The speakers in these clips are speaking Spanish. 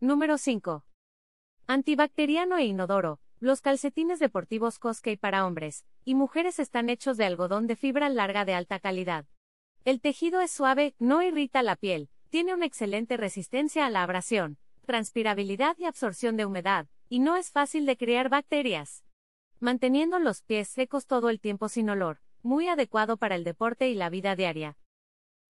Número 5. Antibacteriano e inodoro. Los calcetines deportivos Cosquey para hombres y mujeres están hechos de algodón de fibra larga de alta calidad. El tejido es suave, no irrita la piel, tiene una excelente resistencia a la abrasión, transpirabilidad y absorción de humedad, y no es fácil de crear bacterias. Manteniendo los pies secos todo el tiempo sin olor, muy adecuado para el deporte y la vida diaria.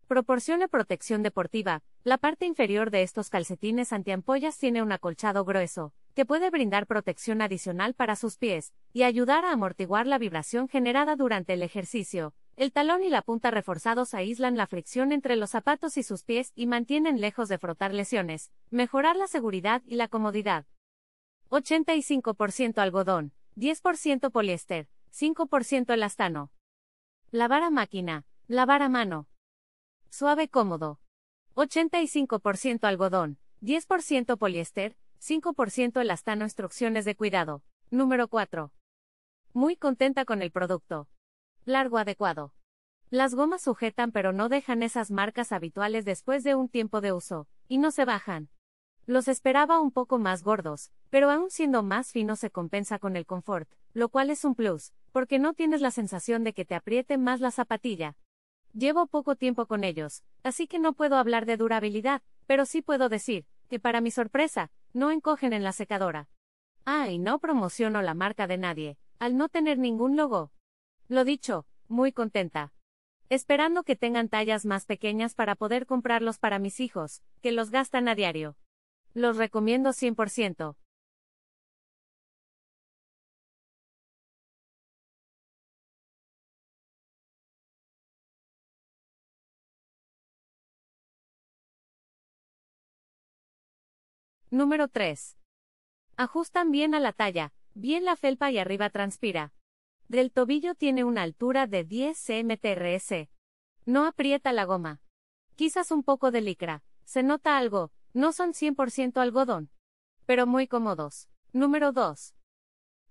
Proporciona protección deportiva, la parte inferior de estos calcetines antiampollas tiene un acolchado grueso, que puede brindar protección adicional para sus pies, y ayudar a amortiguar la vibración generada durante el ejercicio. El talón y la punta reforzados aíslan la fricción entre los zapatos y sus pies y mantienen lejos de frotar lesiones, mejorar la seguridad y la comodidad. 85% algodón, 10% poliéster, 5% elastano. Lavar a máquina, lavar a mano. Suave cómodo, 85% algodón, 10% poliéster, 5% elastano. Instrucciones de cuidado. Número 4. Muy contenta con el producto. Largo adecuado. Las gomas sujetan pero no dejan esas marcas habituales después de un tiempo de uso, y no se bajan. Los esperaba un poco más gordos, pero aún siendo más finos se compensa con el confort, lo cual es un plus, porque no tienes la sensación de que te apriete más la zapatilla. Llevo poco tiempo con ellos, así que no puedo hablar de durabilidad, pero sí puedo decir, que para mi sorpresa, no encogen en la secadora. Ah, y no promociono la marca de nadie, al no tener ningún logo. Lo dicho, muy contenta. Esperando que tengan tallas más pequeñas para poder comprarlos para mis hijos, que los gastan a diario. Los recomiendo 100%. Número 3. Ajustan bien a la talla, bien la felpa y arriba transpira. Del tobillo tiene una altura de 10 cmtrs. No aprieta la goma. Quizás un poco de licra, se nota algo, no son 100% algodón. Pero muy cómodos. Número 2.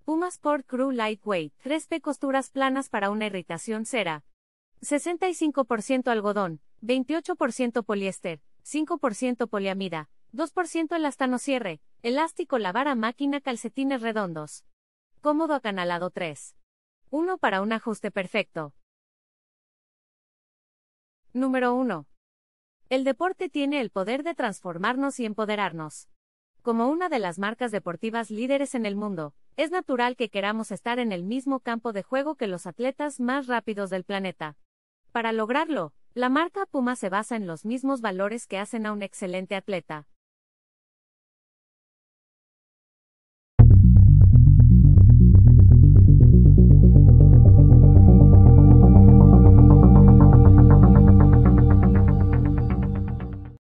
Puma Sport Crew Lightweight 3P costuras planas para una irritación cera. 65% algodón, 28% poliéster, 5% poliamida, 2% elastano cierre, elástico lavar a máquina calcetines redondos. Cómodo acanalado 3. 1 para un ajuste perfecto. Número 1. El deporte tiene el poder de transformarnos y empoderarnos. Como una de las marcas deportivas líderes en el mundo, es natural que queramos estar en el mismo campo de juego que los atletas más rápidos del planeta. Para lograrlo, la marca Puma se basa en los mismos valores que hacen a un excelente atleta